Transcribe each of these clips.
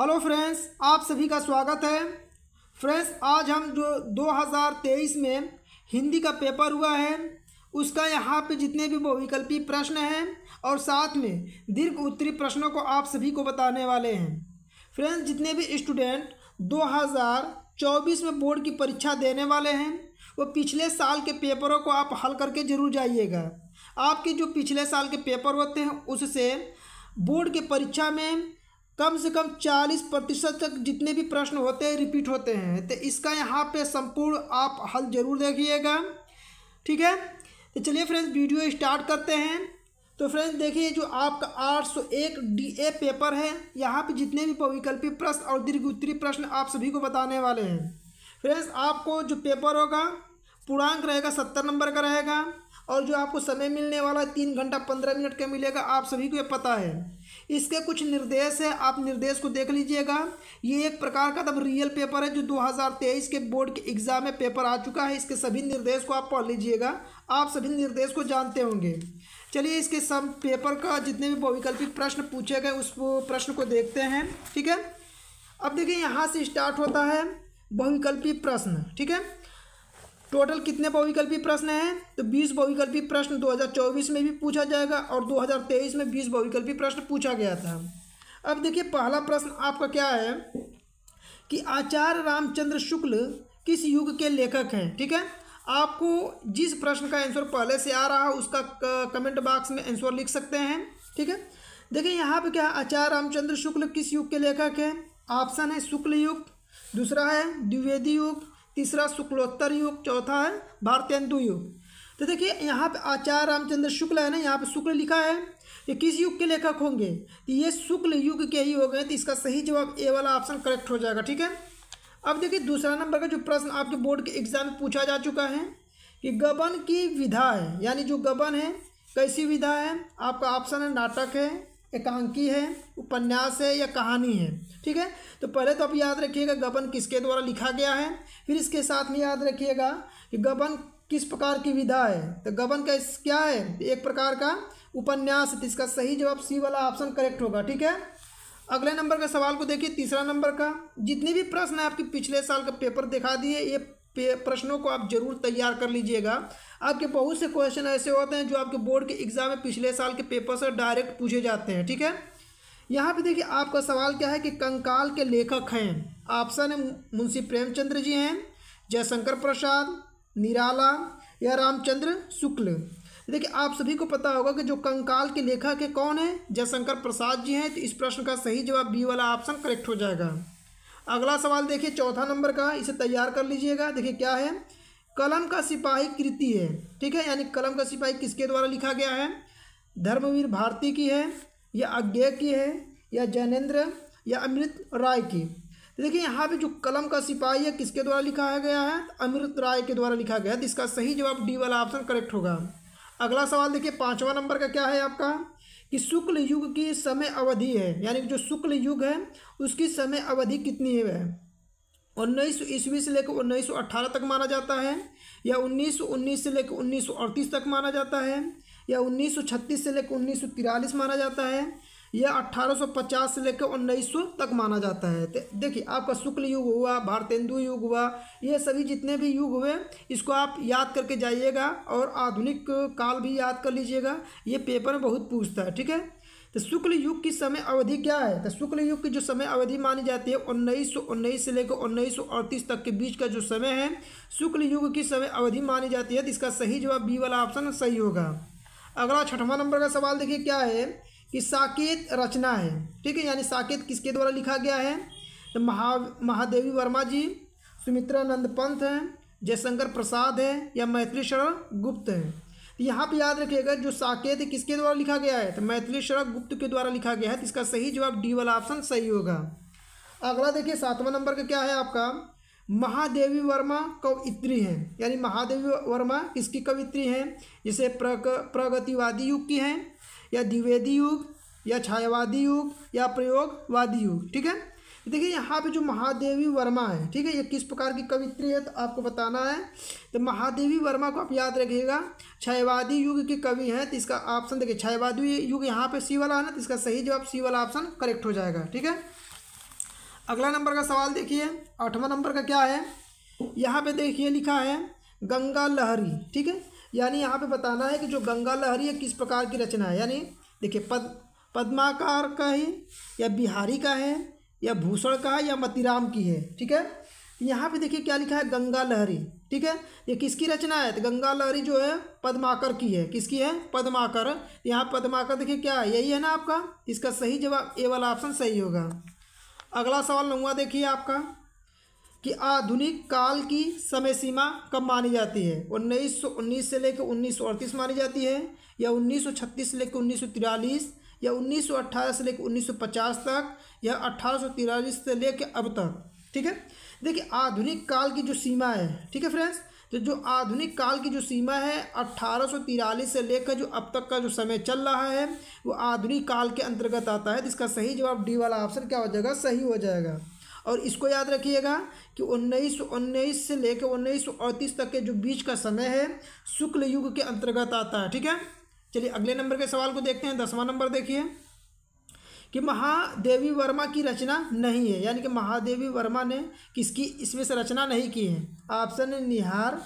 hello friends आप सभी का स्वागत है फ्रेंड्स आज हम जो 2023 में हिंदी का पेपर हुआ है उसका यहाँ पे जितने भी बहुविकल्पी प्रश्न हैं और साथ में दीर्घ उत्तरी प्रश्नों को आप सभी को बताने वाले हैं फ्रेंड्स जितने भी स्टूडेंट 2024 में बोर्ड की परीक्षा देने वाले हैं वो पिछले साल के पेपरों को आप हल करके जरूर जाइएगा आपके जो पिछले साल के पेपर होते हैं उससे बोर्ड के परीक्षा में कम से कम चालीस प्रतिशत तक जितने भी प्रश्न होते हैं रिपीट होते हैं तो इसका यहाँ पे संपूर्ण आप हल जरूर देखिएगा ठीक है तो चलिए फ्रेंड्स वीडियो स्टार्ट करते हैं तो फ्रेंड्स देखिए जो आपका 801 डीए पेपर है यहाँ पे जितने भी बहुविकल्पी प्रश्न और दीर्घ उत्तरी प्रश्न आप सभी को बताने वाले हैं फ्रेंड्स आपको जो पेपर होगा पूर्णांक रहेगा सत्तर नंबर का रहेगा और जो आपको समय मिलने वाला है तीन घंटा पंद्रह मिनट का मिलेगा आप सभी को ये पता है इसके कुछ निर्देश है आप निर्देश को देख लीजिएगा ये एक प्रकार का तब रियल पेपर है जो 2023 के बोर्ड के एग्ज़ाम में पेपर आ चुका है इसके सभी निर्देश को आप पढ़ लीजिएगा आप सभी निर्देश को जानते होंगे चलिए इसके सब पेपर का जितने भी बहुविकल्पिक प्रश्न पूछे गए उस प्रश्न को देखते हैं ठीक है अब देखिए यहाँ से स्टार्ट होता है बहुविकल्पी प्रश्न ठीक है टोटल कितने बहुविकल्पी प्रश्न हैं तो 20 बहुविकल्पी प्रश्न 2024 में भी पूछा जाएगा और 2023 में 20 बहुविकल्पी प्रश्न पूछा गया था अब देखिए पहला प्रश्न आपका क्या है कि आचार्य रामचंद्र शुक्ल किस युग के लेखक हैं ठीक है आपको जिस प्रश्न का आंसर पहले से आ रहा उसका कमेंट बॉक्स में आंसर लिख सकते हैं ठीक है देखिए यहाँ पर क्या आचार्य रामचंद्र शुक्ल किस युग के लेखक हैं ऑप्शन है शुक्ल युग दूसरा है द्विवेदी युग तीसरा शुक्लोत्तर युग चौथा है भारतेंदु युग तो देखिए यहाँ पे आचार्य रामचंद्र शुक्ल है ना यहाँ पे शुक्ल लिखा है ये किस युग के लेखक होंगे तो ये शुक्ल युग के ही हो गए तो इसका सही जवाब ए वाला ऑप्शन करेक्ट हो जाएगा ठीक है अब देखिए दूसरा नंबर का जो प्रश्न आपके बोर्ड के एग्जाम में पूछा जा चुका है कि गबन की विधा है यानी जो गबन है कैसी विधा है आपका ऑप्शन है नाटक है एकांकी है उपन्यास है या कहानी है ठीक है तो पहले तो आप याद रखिएगा गबन किसके द्वारा लिखा गया है फिर इसके साथ में याद रखिएगा कि गबन किस प्रकार की विधा है तो गबन का क्या है एक प्रकार का उपन्यास है तो इसका सही जवाब सी वाला ऑप्शन करेक्ट होगा ठीक है अगले नंबर का सवाल को देखिए तीसरा नंबर का जितने भी प्रश्न आपके पिछले साल का पेपर दिखा दिए ये प्रश्नों को आप जरूर तैयार कर लीजिएगा आपके बहुत से क्वेश्चन ऐसे होते हैं जो आपके बोर्ड के एग्जाम में पिछले साल के पेपर से डायरेक्ट पूछे जाते हैं ठीक है यहाँ पे देखिए आपका सवाल क्या है कि कंकाल के लेखक हैं ऑप्शन है मुंशी प्रेमचंद्र जी हैं जयशंकर प्रसाद निराला या रामचंद्र शुक्ल देखिए आप सभी को पता होगा कि जो कंकाल के लेखक है कौन है जयशंकर प्रसाद जी हैं तो इस प्रश्न का सही जवाब बी वाला ऑप्शन करेक्ट हो जाएगा अगला सवाल देखिए चौथा नंबर का इसे तैयार कर लीजिएगा देखिए क्या है कलम का सिपाही कृति है ठीक है यानी कलम का सिपाही किसके द्वारा लिखा गया है धर्मवीर भारती की है या अज्ञे की है या जैनेन्द्र या अमृत राय की देखिए यहाँ पे जो कलम का सिपाही है किसके द्वारा लिखा है गया है अमृत राय के द्वारा लिखा गया है तो इसका सही जवाब डी वाला ऑप्शन करेक्ट होगा अगला सवाल देखिए पाँचवा नंबर का क्या है आपका कि शुक्ल युग की समय अवधि है यानी कि जो शुक्ल युग है उसकी समय अवधि कितनी है वह उन्नीस ईस्वी से लेकर उन्नीस सौ अट्ठारह तक माना जाता है या उन्नीस सौ उन्नीस से लेकर उन्नीस सौ अड़तीस तक माना जाता है या उन्नीस सौ छत्तीस से लेकर उन्नीस सौ तिरालीस माना जाता है यह 1850 से लेकर 1900 तक माना जाता है देखिए आपका शुक्ल युग हुआ भारतेंदु युग हुआ ये सभी जितने भी युग हुए इसको आप याद करके जाइएगा और आधुनिक काल भी याद कर लीजिएगा ये पेपर में बहुत पूछता है ठीक है तो शुक्ल युग की समय अवधि क्या है तो शुक्ल युग की जो समय अवधि मानी जाती है उन्नीस सौ उन्नीस से लेकर उन्नीस सौ अड़तीस तक के बीच का जो समय है शुक्ल युग की समय अवधि मानी जाती है तो इसका सही जवाब बी वाला ऑप्शन सही होगा अगला छठवां नंबर का सवाल देखिए क्या है कि साकेत रचना है ठीक है यानी साकेत किसके द्वारा लिखा गया है तो महा महादेवी वर्मा जी सुमित्रानंद पंत हैं जयशंकर प्रसाद है या मैथिली शरण गुप्त है तो यहाँ पर याद रखिएगा जो साकेत किसके द्वारा लिखा गया है तो मैथिली शरण गुप्त के द्वारा लिखा गया है तो इसका सही जवाब डी वाला ऑप्शन सही होगा अगला देखिए सातवां नंबर का क्या है आपका महादेवी वर्मा कवित्री हैं यानी महादेवी वर्मा किसकी कवित्री हैं जिसे प्रग प्रगतिवादी युग की हैं या द्विवेदी युग या छायावादी युग या प्रयोगवादी युग ठीक है देखिए यहाँ पे जो महादेवी वर्मा है ठीक है ये किस प्रकार की कवित्री है तो आपको बताना है तो महादेवी वर्मा को आप याद रखिएगा छयवादी युग के कवि हैं तो इसका ऑप्शन देखिए छयवादी युग यहाँ पे सी वाला है ना तो इसका सही जवाब सी वाला ऑप्शन करेक्ट हो जाएगा ठीक है अगला नंबर का सवाल देखिए आठवां नंबर का क्या है यहाँ पर देखिए लिखा है गंगा लहरी ठीक है यानी यहाँ पे बताना है कि जो गंगा लहरी है किस प्रकार की रचना है यानी देखिए पद पद्माकार का है या बिहारी का है या भूषण का है या मतिराम की है ठीक है यहाँ पे देखिए क्या लिखा है गंगा लहरी ठीक है ये किसकी रचना है तो गंगा लहरी जो है पद्माकर की है किसकी है पद्माकर यहाँ पद्माकर देखिए क्या है यही है ना आपका इसका सही जवाब ए वाला ऑप्शन सही होगा अगला सवाल लूँगा देखिए आपका कि आधुनिक काल की समय सीमा कब मानी जाती है उन्नीस सौ उन्नीस से लेकर उन्नीस सौ अड़तीस मानी जाती है या उन्नीस सौ छत्तीस से लेकर उन्नीस सौ तिरालीस या उन्नीस सौ अट्ठारह से लेकर उन्नीस सौ पचास तक या अट्ठारह सौ तिरालीस से लेकर अब तक ठीक है देखिए आधुनिक काल की जो सीमा है ठीक है फ्रेंड्स तो जो आधुनिक काल की जो सीमा है अट्ठारह से लेकर जो अब तक का जो समय चल रहा है वो आधुनिक काल के अंतर्गत आता है जिसका तो सही जवाब डी वाला ऑप्शन क्या हो जाएगा सही हो जाएगा और इसको याद रखिएगा कि उन्नीस उन्नीस से लेकर उन्नीस अड़तीस तक के जो बीच का समय है शुक्ल युग के अंतर्गत आता है ठीक है चलिए अगले नंबर के सवाल को देखते हैं दसवां नंबर देखिए कि महादेवी वर्मा की रचना नहीं है यानी कि महादेवी वर्मा ने किसकी इसमें से रचना नहीं की है ऑप्शन निहार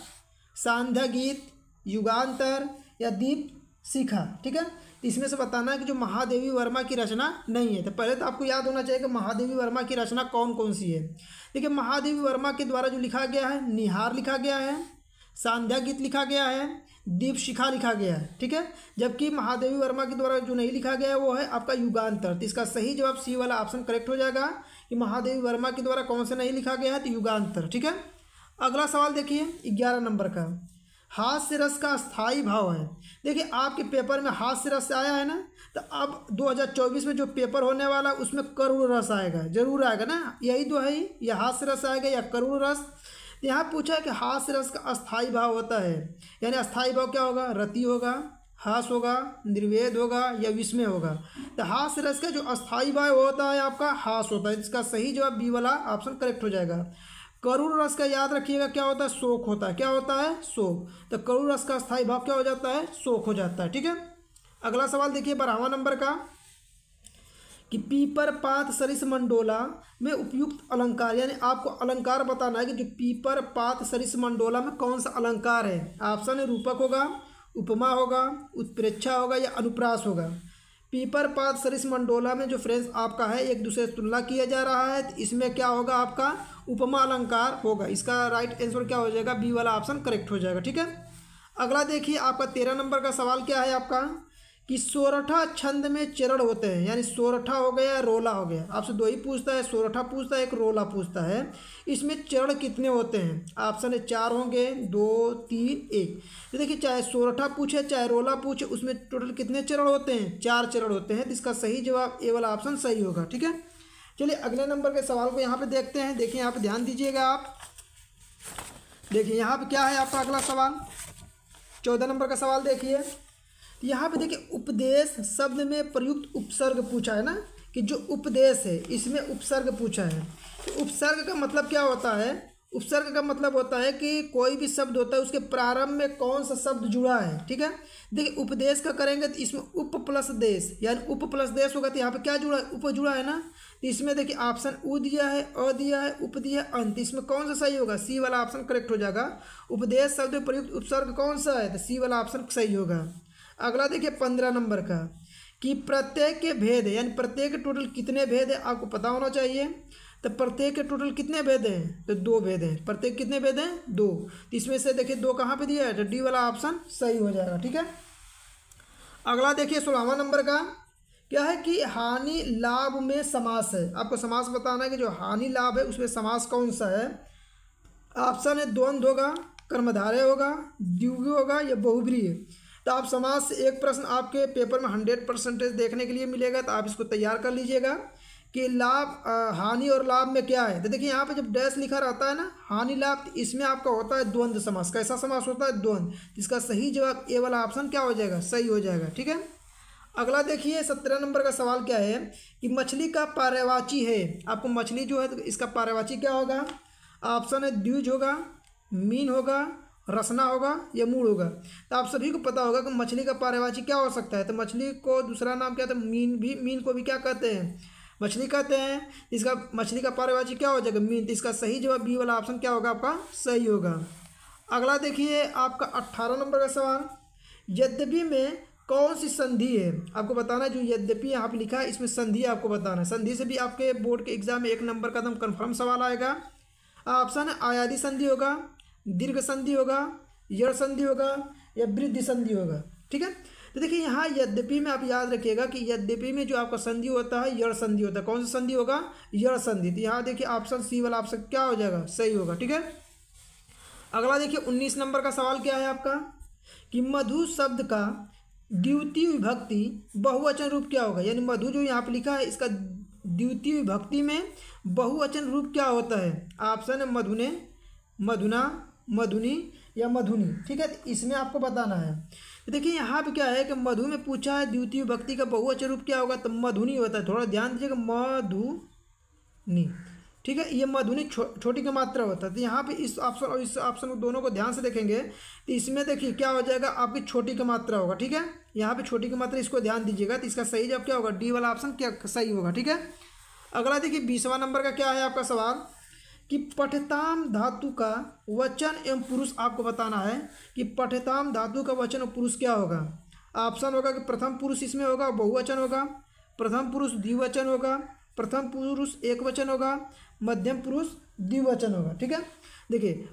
सांध्य गीत युगान्तर या दीप शिखा ठीक है इसमें से बताना है कि जो महादेवी वर्मा की रचना नहीं है तो पहले तो आपको याद होना चाहिए कि महादेवी वर्मा की रचना कौन कौन सी है देखिए महादेवी वर्मा के द्वारा जो लिखा गया है निहार लिखा गया है सांध्या गीत लिखा गया है दीप शिखा लिखा गया है ठीक है जबकि महादेवी वर्मा के द्वारा जो नहीं लिखा गया है वो है आपका युगांतर तो इसका सही जवाब सी वाला ऑप्शन करेक्ट हो जाएगा कि महादेवी वर्मा के द्वारा कौन सा नहीं लिखा गया है तो युगांतर ठीक है अगला सवाल देखिए ग्यारह नंबर का हास्य रस का स्थायी भाव है देखिए आपके पेपर में हास्य रस आया है ना तो अब 2024 में जो पेपर होने वाला है उसमें करुण रस आएगा जरूर आएगा ना यही तो है या हास्य रस आएगा या करुण रस यहाँ पूछा है कि हास्य रस का अस्थायी भाव होता है यानी अस्थायी भाव क्या होगा रति होगा हास होगा निर्वेद होगा या विस्मय होगा तो हास्य रस का जो अस्थायी भाव होता है आपका हास होता है इसका सही जवाब बी वाला ऑप्शन करेक्ट हो जाएगा करुण रस का याद रखिएगा क्या होता है शोक होता है क्या होता है शोक तो करुण रस का स्थायी भाव क्या हो जाता है शोक हो जाता है ठीक है अगला सवाल देखिए बारहवा नंबर का कि पीपर पात सरिस मंडोला में उपयुक्त अलंकार यानी आपको अलंकार बताना है कि जो पीपर पात सरिस मंडोला में कौन सा अलंकार है ऑप्शन है रूपक होगा उपमा होगा उत्प्रेक्षा होगा या अनुप्रास होगा पीपर पात सरिस मंडोला में जो फ्रेंड्स आपका है एक दूसरे से तुलना किया जा रहा है तो इसमें क्या होगा आपका उपमा अलंकार होगा इसका राइट आंसर क्या हो जाएगा बी वाला ऑप्शन करेक्ट हो जाएगा ठीक है अगला देखिए आपका तेरह नंबर का सवाल क्या है आपका कि सोरठा छंद में चरण होते हैं यानी सोरठा हो गया रोला हो गया आपसे दो ही पूछता है सोरठा पूछता है एक रोला पूछता है इसमें चरण कितने होते हैं ऑप्शन है चार होंगे दो तीन एक तो देखिए चाहे सोरठा पूछे चाहे रोला पूछे उसमें टोटल कितने चरण होते हैं चार चरण होते हैं तो इसका सही जवाब ए वाला ऑप्शन सही होगा ठीक है चलिए अगले नंबर के सवाल को यहाँ पे देखते हैं देखिए यहाँ पे ध्यान दीजिएगा आप देखिए यहाँ पे क्या है आपका अगला सवाल चौदह नंबर का सवाल देखिए यहाँ पे देखिए उपदेश शब्द में प्रयुक्त उपसर्ग पूछा है ना कि जो उपदेश है इसमें उपसर्ग पूछा है तो उपसर्ग का मतलब क्या होता है उपसर्ग का मतलब होता है कि कोई भी शब्द होता है उसके प्रारंभ में कौन सा शब्द जुड़ा है ठीक है देखिए उपदेश का करेंगे तो इसमें उप प्लस देश यानी उप प्लस देश होगा तो यहाँ पे क्या जुड़ा है उप जुड़ा है ना तो इसमें देखिए ऑप्शन उ दिया है अ दिया है उप दिया है अंत इसमें कौन सा सही होगा सी वाला ऑप्शन करेक्ट हो जाएगा उपदेश शब्द प्रयुक्त उपसर्ग कौन सा है तो सी वाला ऑप्शन सही होगा अगला देखिए पंद्रह नंबर का कि प्रत्येक के भेद यानी प्रत्येक के टोटल कितने भेद है आपको पता होना चाहिए तो प्रत्येक के टोटल कितने भेद हैं तो दो भेद हैं प्रत्येक कितने भेद हैं दो तो इसमें से देखिए दो कहाँ पे दिया है तो डी वाला ऑप्शन सही हो जाएगा ठीक है अगला देखिए सोलहवा नंबर का क्या है कि हानि लाभ में समास है आपको समास बताना है कि जो हानि लाभ है उसमें समास कौन सा है ऑप्शन है द्वंद्व होगा कर्मधारय होगा द्विव्य होगा या है तो आप समाज से एक प्रश्न आपके पेपर में हंड्रेड परसेंटेज देखने के लिए मिलेगा तो आप इसको तैयार कर लीजिएगा कि लाभ हानि और लाभ में क्या है तो देखिए यहाँ पे जब डैश लिखा रहता है ना हानि लाभ तो इसमें आपका होता है द्वंद्व समास कैसा समास होता है द्वंद्व इसका सही जवाब ए वाला ऑप्शन क्या हो जाएगा सही हो जाएगा ठीक है अगला देखिए सत्रह नंबर का सवाल क्या है कि मछली का पारेवाची है आपको मछली जो है तो इसका पारेवाची क्या होगा ऑप्शन है द्विज होगा मीन होगा रसना होगा या मूड होगा तो आप सभी को पता होगा कि मछली का पारेवाची क्या हो सकता है तो मछली को दूसरा नाम क्या था तो मीन भी मीन को भी क्या कहते हैं मछली कहते हैं इसका मछली का पारेवाची क्या हो जाएगा मीन तो इसका सही जवाब बी वाला ऑप्शन क्या होगा आपका सही होगा अगला देखिए आपका अट्ठारह नंबर का सवाल यद्यपि में कौन सी संधि है आपको बताना है जो यद्यपि यहाँ पे लिखा है इसमें संधि आपको बताना है संधि से भी आपके बोर्ड के एग्जाम में एक नंबर का एकदम कन्फर्म सवाल आएगा ऑप्शन है आयादी संधि होगा दीर्घ संधि होगा यड़ संधि होगा या वृद्धि संधि होगा ठीक है तो देखिए यहाँ यद्यपि में आप याद रखिएगा कि यद्यपि में जो आपका संधि होता है यड़ संधि होता है कौन सा संधि होगा यड़ संधि तो यहाँ देखिए ऑप्शन सी वाला ऑप्शन क्या हो जाएगा सही होगा ठीक है अगला देखिए उन्नीस नंबर का सवाल क्या है आपका कि मधु शब्द का द्वितीय विभक्ति बहुवचन रूप क्या होगा यानी मधु जो यहाँ पर लिखा है इसका द्वितीय विभक्ति में बहुवचन रूप क्या होता है ऑप्शन है मधुने मधुना मधुनी या मधुनी ठीक है इसमें आपको बताना है तो देखिए यहाँ पे क्या है कि मधु में पूछा है द्वितीय विभक्ति का बहुवचन रूप क्या होगा तो मधुनी होता है थोड़ा ध्यान दीजिएगा मधुनी ठीक है ये मधुनि छो, छोटी की मात्रा होता है तो यहाँ पे इस ऑप्शन और इस ऑप्शन को दोनों को ध्यान से देखेंगे तो इसमें देखिए क्या हो जाएगा आपकी छोटी की मात्रा होगा ठीक है यहाँ पे छोटी की मात्रा इसको ध्यान दीजिएगा तो इसका सही जब क्या होगा डी वाला ऑप्शन क्या सही होगा ठीक है अगला देखिए बीसवा नंबर का क्या है आपका सवाल कि पठताम धातु का वचन एवं पुरुष आपको बताना है कि पठताम धातु का वचन और पुरुष क्या होगा ऑप्शन होगा कि प्रथम पुरुष इसमें होगा बहुवचन होगा प्रथम पुरुष द्विवचन होगा प्रथम पुरुष एक वचन होगा मध्यम पुरुष द्विवचन होगा ठीक है देखिए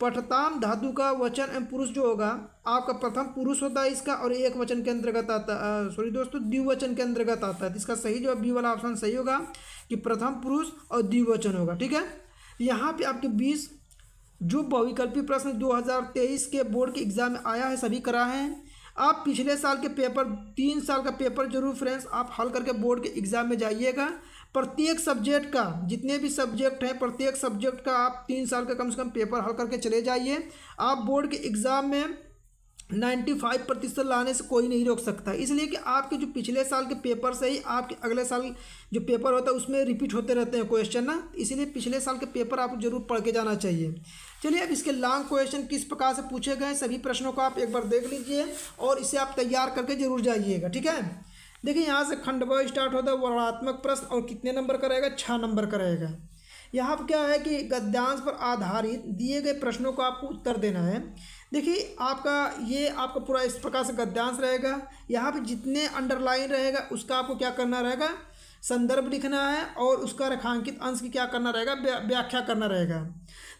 पठताम धातु का वचन एवं पुरुष जो होगा आपका प्रथम पुरुष होता है इसका और एक वचन के अंतर्गत आता सॉरी दोस्तों द्विवचन के अंतर्गत आता है इसका सही जो बी वाला ऑप्शन सही होगा कि प्रथम पुरुष और द्विवचन होगा ठीक है यहाँ पे आपके बीस जो बहुविकल्पी प्रश्न 2023 के बोर्ड के एग्जाम में आया है सभी करा है आप पिछले साल के पेपर तीन साल का पेपर जरूर फ्रेंड्स आप हल करके बोर्ड के एग्ज़ाम में जाइएगा प्रत्येक सब्जेक्ट का जितने भी सब्जेक्ट हैं प्रत्येक सब्जेक्ट का आप तीन साल का कम से कम पेपर हल करके चले जाइए आप बोर्ड के एग्ज़ाम में फाइव प्रतिशत लाने से कोई नहीं रोक सकता इसलिए कि आपके जो पिछले साल के पेपर से ही आपके अगले साल जो पेपर होता है उसमें रिपीट होते रहते हैं क्वेश्चन ना इसीलिए पिछले साल के पेपर आपको जरूर पढ़ के जाना चाहिए चलिए अब इसके लॉन्ग क्वेश्चन किस प्रकार से पूछे गए सभी प्रश्नों को आप एक बार देख लीजिए और इसे आप तैयार करके जरूर जाइएगा ठीक है देखिए यहाँ से खंडवा स्टार्ट होता है वर्णात्मक प्रश्न और कितने नंबर का रहेगा छः नंबर का रहेगा यहाँ पर क्या है कि गद्यांश पर आधारित दिए गए प्रश्नों को आपको उत्तर देना है देखिए आपका ये आपका पूरा इस प्रकार से गद्यांश रहेगा यहाँ पे जितने अंडरलाइन रहेगा उसका आपको क्या करना रहेगा संदर्भ लिखना है और उसका रेखांकित अंश की क्या करना रहेगा व्याख्या करना रहेगा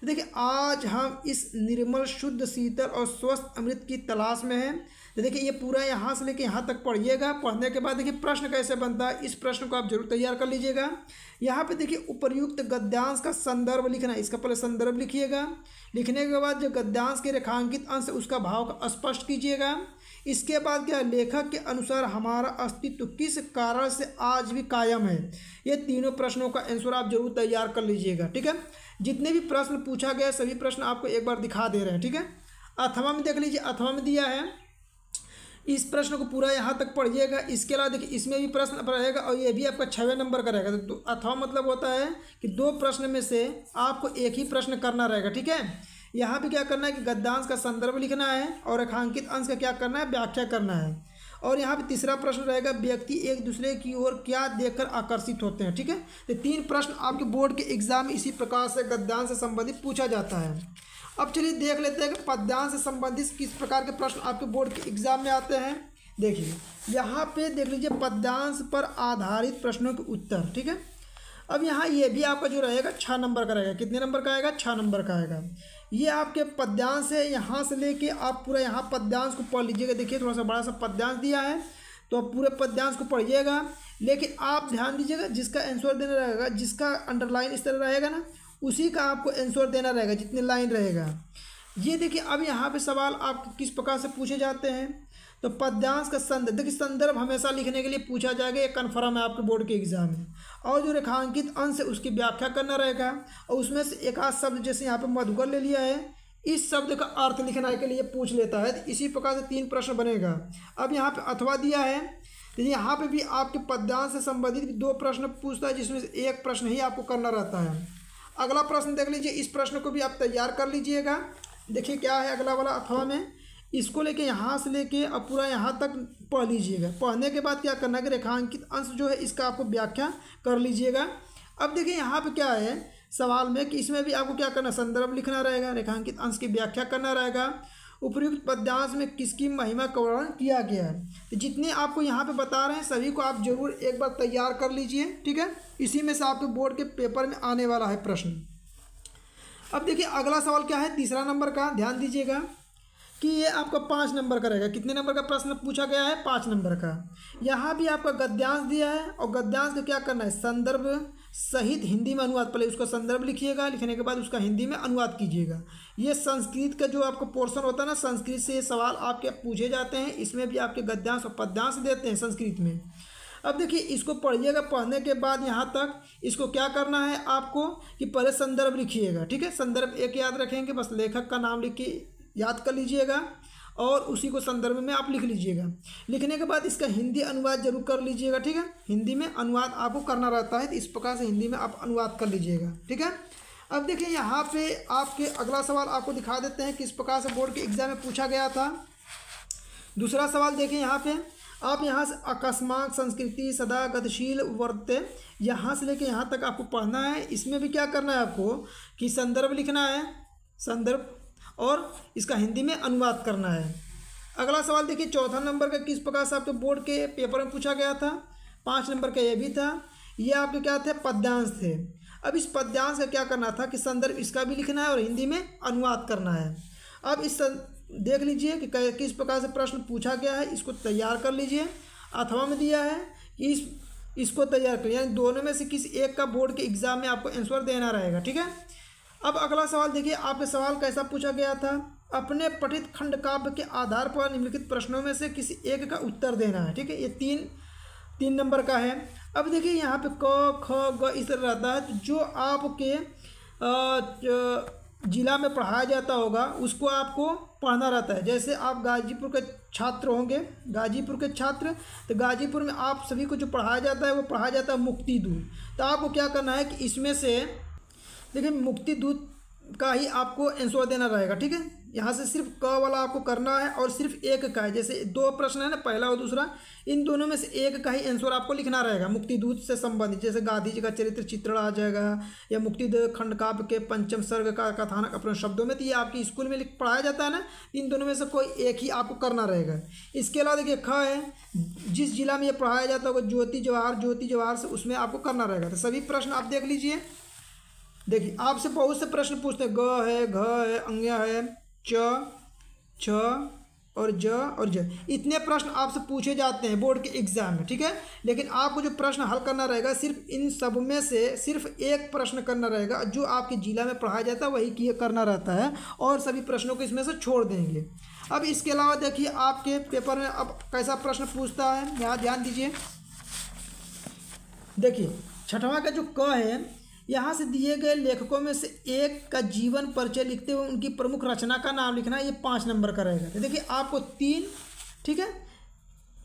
देखिए आज हम इस निर्मल शुद्ध शीतल और स्वस्थ अमृत की तलाश में हैं तो देखिए ये पूरा यहाँ से लेके यहाँ तक पढ़िएगा पढ़ने के बाद देखिए प्रश्न कैसे बनता है इस प्रश्न को आप जरूर तैयार कर लीजिएगा यहाँ पे देखिए उपर्युक्त गद्यांश का संदर्भ लिखना इसका पहले संदर्भ लिखिएगा लिखने के बाद जो गद्यांश के रेखांकित अंश उसका भाव का स्पष्ट कीजिएगा इसके बाद क्या लेखक के अनुसार हमारा अस्तित्व किस कारण से आज भी कायम है ये तीनों प्रश्नों का आंसर आप जरूर तैयार कर लीजिएगा ठीक है जितने भी प्रश्न पूछा गया सभी प्रश्न आपको एक बार दिखा दे रहे हैं ठीक है अथवा में देख लीजिए अथवा में दिया है इस प्रश्न को पूरा यहाँ तक पढ़िएगा इसके अलावा देखिए इसमें भी प्रश्न रहेगा और ये भी आपका छवें नंबर का रहेगा तो अथवा मतलब होता है कि दो प्रश्न में से आपको एक ही प्रश्न करना रहेगा ठीक है यहाँ भी क्या करना है कि गद्यांश का संदर्भ लिखना है और रेखांकित अंश का क्या करना है व्याख्या करना है और यहाँ पे तीसरा प्रश्न रहेगा व्यक्ति एक दूसरे की ओर क्या देखकर आकर्षित होते हैं ठीक है तो तीन प्रश्न आपके बोर्ड के एग्जाम इसी प्रकार से गद्यांश से संबंधित पूछा जाता है अब चलिए देख लेते हैं कि पद्यांश से संबंधित किस प्रकार के प्रश्न आपके बोर्ड के एग्जाम में आते हैं देखिए यहाँ पे देख लीजिए पद्यांश पर आधारित प्रश्नों के उत्तर ठीक है अब यहाँ ये भी आपका जो रहेगा छः नंबर का रहेगा कितने नंबर का आएगा छः नंबर का आएगा ये आपके पद्यांश है यहाँ से लेके आप पूरा यहाँ पद्यांश को पढ़ लीजिएगा देखिए थोड़ा सा बड़ा सा पद्यांश दिया है तो आप पूरे पद्यांश को पढ़िएगा लेकिन आप ध्यान दीजिएगा जिसका आंसर देना रहेगा जिसका अंडरलाइन इस तरह रहेगा ना उसी का आपको आंसर देना रहेगा जितने लाइन रहेगा ये देखिए अब यहाँ पे सवाल आप किस प्रकार से पूछे जाते हैं तो पद्यांश का संदर्भ देखिए संदर्भ हमेशा लिखने के लिए पूछा जाएगा ये कन्फर्म है आपके बोर्ड के एग्जाम में और जो रेखांकित अंश है उसकी व्याख्या करना रहेगा और उसमें से एक आध शब्द जैसे यहाँ पर मधुकर ले लिया है इस शब्द का अर्थ लिखना के लिए पूछ लेता है तो इसी प्रकार से तीन प्रश्न बनेगा अब यहाँ पर अथवा दिया है तो यहाँ पे भी आपके पद्यांश से संबंधित दो प्रश्न पूछता है जिसमें से एक प्रश्न ही आपको करना रहता है अगला प्रश्न देख लीजिए इस प्रश्न को भी आप तैयार कर लीजिएगा देखिए क्या है अगला वाला अथवा में इसको लेके यहाँ से लेके अब पूरा यहाँ तक पढ़ लीजिएगा पढ़ने के बाद क्या करना है कि रेखांकित अंश जो है इसका आपको व्याख्या कर लीजिएगा अब देखिए यहाँ पे क्या है सवाल में कि इसमें भी आपको क्या करना संदर्भ लिखना रहेगा रेखांकित अंश की व्याख्या करना रहेगा उपयुक्त पद्यांश में किसकी महिमा का वर्णन किया गया है तो जितने आपको यहाँ पे बता रहे हैं सभी को आप जरूर एक बार तैयार कर लीजिए ठीक है इसी में से आपके बोर्ड के पेपर में आने वाला है प्रश्न अब देखिए अगला सवाल क्या है तीसरा नंबर का ध्यान दीजिएगा कि ये आपका पाँच नंबर का रहेगा कितने नंबर का प्रश्न पूछा गया है पाँच नंबर का यहाँ भी आपका गद्यांश दिया है और गद्यांश का क्या करना है संदर्भ सहित हिंदी में अनुवाद पहले उसका संदर्भ लिखिएगा लिखने के बाद उसका हिंदी में अनुवाद कीजिएगा ये संस्कृत का जो आपका पोर्शन होता है ना संस्कृत से ये सवाल आपके पूछे जाते हैं इसमें भी आपके गद्यांश और पद्यांश देते हैं संस्कृत में अब देखिए इसको पढ़िएगा पढ़ने के बाद यहाँ तक इसको क्या करना है आपको कि पहले संदर्भ लिखिएगा ठीक है संदर्भ एक याद रखेंगे बस लेखक का नाम लिख के याद कर लीजिएगा और उसी को संदर्भ में आप लिख लीजिएगा लिखने के बाद इसका हिंदी अनुवाद जरूर कर लीजिएगा ठीक है हिंदी में अनुवाद आपको करना रहता है तो इस प्रकार से हिंदी में आप अनुवाद कर लीजिएगा ठीक है अब देखिए यहाँ पे आपके अगला सवाल आपको दिखा देते हैं किस प्रकार से बोर्ड के एग्जाम में पूछा गया था दूसरा सवाल देखिए यहाँ पे आप यहाँ से अकस्मात संस्कृति सदा गतिशील वर्त यहाँ से लेके यहाँ तक आपको पढ़ना है इसमें भी क्या करना है आपको कि संदर्भ लिखना है संदर्भ और इसका हिंदी में अनुवाद करना है अगला सवाल देखिए चौथा नंबर का किस प्रकार से आपके बोर्ड के पेपर में पूछा गया था पाँच नंबर का यह भी था ये आपके क्या थे पद्यांश थे अब इस पद्यांश का क्या करना था कि संदर्भ इसका भी लिखना है और हिंदी में अनुवाद करना है अब इस देख लीजिए कि किस प्रकार से प्रश्न पूछा गया है इसको तैयार कर लीजिए अथवा में दिया है कि इस इसको तैयार करिए यानी दोनों में से किस एक का बोर्ड के एग्ज़ाम में आपको आंसर देना रहेगा ठीक है अब अगला सवाल देखिए आपके सवाल कैसा पूछा गया था अपने पठित खंड काव्य के आधार पर निम्नलिखित प्रश्नों में से किसी एक का उत्तर देना है ठीक है ये तीन तीन नंबर का है अब देखिए यहाँ पे क ख ग इस तरह रहता है तो जो आपके ज़िला में पढ़ाया जाता होगा उसको आपको पढ़ना रहता है जैसे आप गाजीपुर के छात्र होंगे गाजीपुर के छात्र तो गाजीपुर में आप सभी को जो पढ़ाया जाता है वो पढ़ाया जाता है मुक्ति दूर तो आपको क्या करना है कि इसमें से देखिए मुक्ति दूत का ही आपको आंसर देना रहेगा ठीक है यहाँ से सिर्फ क वाला आपको करना है और सिर्फ एक का है जैसे दो प्रश्न है ना पहला और दूसरा इन दोनों में से एक का ही आंसर आपको लिखना रहेगा मुक्ति दूत से संबंधित जैसे गांधी जी का चरित्र चित्रण आ जाएगा या मुक्ति खंड काव्य के पंचम सर्ग का कथानक अपने शब्दों में तो ये आपकी स्कूल में पढ़ाया जाता है ना इन दोनों में से कोई एक ही आपको करना रहेगा इसके अलावा देखिए ख है जिस जिला में ये पढ़ाया जाता होगा ज्योति जवाहर ज्योति जवाहर से उसमें आपको करना रहेगा तो सभी प्रश्न आप देख लीजिए देखिए आपसे बहुत से प्रश्न पूछते हैं ग है घ है अंग्या है च छ और ज और ज इतने प्रश्न आपसे पूछे जाते हैं बोर्ड के एग्जाम में ठीक है लेकिन आपको जो प्रश्न हल करना रहेगा सिर्फ इन सब में से सिर्फ एक प्रश्न करना रहेगा जो आपके जिला में पढ़ाया जाता है वही किए करना रहता है और सभी प्रश्नों को इसमें से छोड़ देंगे अब इसके अलावा देखिए आपके पेपर में अब कैसा प्रश्न पूछता है यहाँ ध्यान दीजिए देखिए छठवा का जो क है यहाँ से दिए गए लेखकों में से एक का जीवन परिचय लिखते हुए उनकी प्रमुख रचना का नाम लिखना है ये पाँच नंबर का रहेगा तो देखिए आपको तीन ठीक है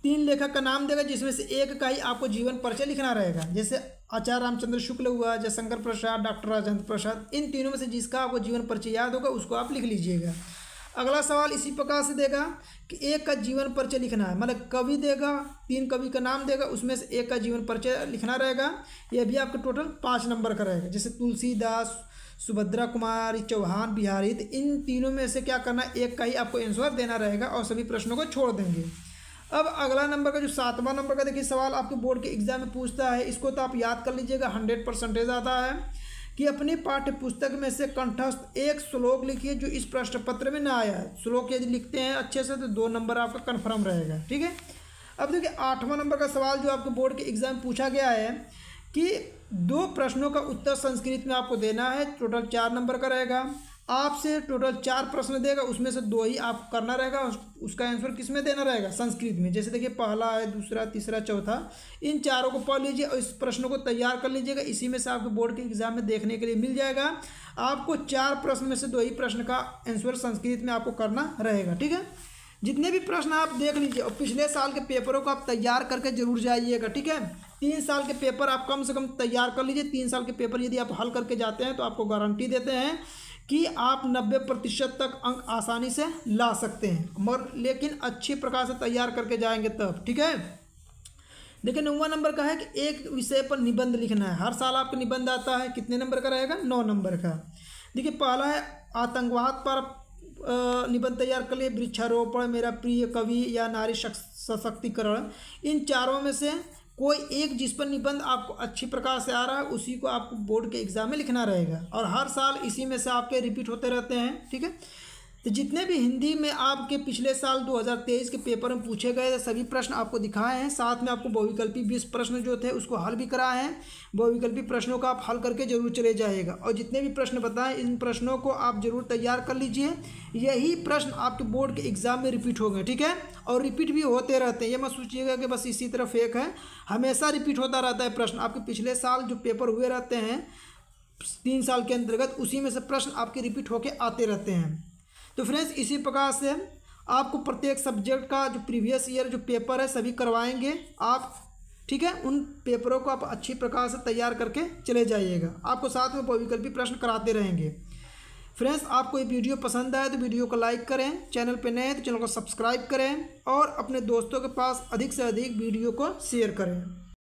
तीन लेखक का नाम देगा जिसमें से एक का ही आपको जीवन परिचय लिखना रहेगा जैसे आचार्य रामचंद्र शुक्ल हुआ जयशंकर प्रसाद डॉक्टर राजेंद्र प्रसाद इन तीनों में से जिसका आपको जीवन परिचय याद होगा उसको आप लिख लीजिएगा अगला सवाल इसी प्रकार से देगा कि एक का जीवन परिचय लिखना है मतलब कवि देगा तीन कवि का नाम देगा उसमें से एक का जीवन परिचय लिखना रहेगा यह भी आपका टोटल पाँच नंबर का रहेगा जैसे तुलसीदास सुभद्रा कुमारी चौहान बिहारी तो इन तीनों में से क्या करना एक का ही आपको आंसर देना रहेगा और सभी प्रश्नों को छोड़ देंगे अब अगला नंबर का जो सातवां नंबर का देखिए सवाल आपके बोर्ड के एग्जाम में पूछता है इसको तो आप याद कर लीजिएगा हंड्रेड परसेंटेज आता है कि अपने पाठ्य पुस्तक में से कंठस्थ एक श्लोक लिखिए जो इस प्रश्न पत्र में ना आया है श्लोक यदि लिखते हैं अच्छे से तो दो नंबर आपका कन्फर्म रहेगा ठीक है अब देखिए आठवां नंबर का सवाल जो आपके बोर्ड के एग्जाम पूछा गया है कि दो प्रश्नों का उत्तर संस्कृत में आपको देना है टोटल चार नंबर का रहेगा आपसे टोटल चार प्रश्न देगा उसमें से दो ही आप करना रहेगा उसका आंसर किस में देना रहेगा संस्कृत में जैसे देखिए पहला है दूसरा तीसरा चौथा इन चारों को पढ़ लीजिए और इस प्रश्नों को तैयार कर लीजिएगा इसी में से आपको बोर्ड के एग्जाम में देखने के लिए मिल जाएगा आपको चार प्रश्न में से दो ही प्रश्न का आंसर संस्कृत में आपको करना रहेगा ठीक है जितने भी प्रश्न आप देख लीजिए और पिछले साल के पेपरों को आप तैयार करके जरूर जाइएगा ठीक है तीन साल के पेपर आप कम से कम तैयार कर लीजिए तीन साल के पेपर यदि आप हल करके जाते हैं तो आपको गारंटी देते हैं कि आप 90 प्रतिशत तक अंक आसानी से ला सकते हैं मगर लेकिन अच्छी प्रकार से तैयार करके जाएंगे तब ठीक है देखिए नौवा नंबर का है कि एक विषय पर निबंध लिखना है हर साल आपका निबंध आता है कितने नंबर का रहेगा नौ नंबर का देखिए पहला है आतंकवाद पर निबंध तैयार कर लिए वृक्षारोपण मेरा प्रिय कवि या नारी सशक्तिकरण इन चारों में से कोई एक जिस पर निबंध आपको अच्छी प्रकार से आ रहा है उसी को आपको बोर्ड के एग्जाम में लिखना रहेगा और हर साल इसी में से आपके रिपीट होते रहते हैं ठीक है तो जितने भी हिंदी में आपके पिछले साल 2023 के पेपर में पूछे गए सभी प्रश्न आपको दिखाए हैं साथ में आपको बहुविकल्पी बीस प्रश्न जो थे उसको हल भी कराए हैं बहुविकल्पी प्रश्नों का आप हल करके जरूर चले जाएगा और जितने भी प्रश्न बताएं इन प्रश्नों को आप जरूर तैयार कर लीजिए यही प्रश्न आपके बोर्ड के एग्ज़ाम में रिपीट हो गए ठीक है और रिपीट भी होते रहते हैं ये मत सोचिएगा कि बस इसी तरह फेक है हमेशा रिपीट होता रहता है प्रश्न आपके पिछले साल जो पेपर हुए रहते हैं तीन साल के अंतर्गत उसी में से प्रश्न आपके रिपीट होके आते रहते हैं तो फ्रेंड्स इसी प्रकार से आपको प्रत्येक सब्जेक्ट का जो प्रीवियस ईयर जो पेपर है सभी करवाएंगे आप ठीक है उन पेपरों को आप अच्छी प्रकार से तैयार करके चले जाइएगा आपको साथ में बहुविकल्पी प्रश्न कराते रहेंगे फ्रेंड्स आपको ये वीडियो पसंद आए तो वीडियो को लाइक करें चैनल पर नए तो चैनल को सब्सक्राइब करें और अपने दोस्तों के पास अधिक से अधिक वीडियो को शेयर करें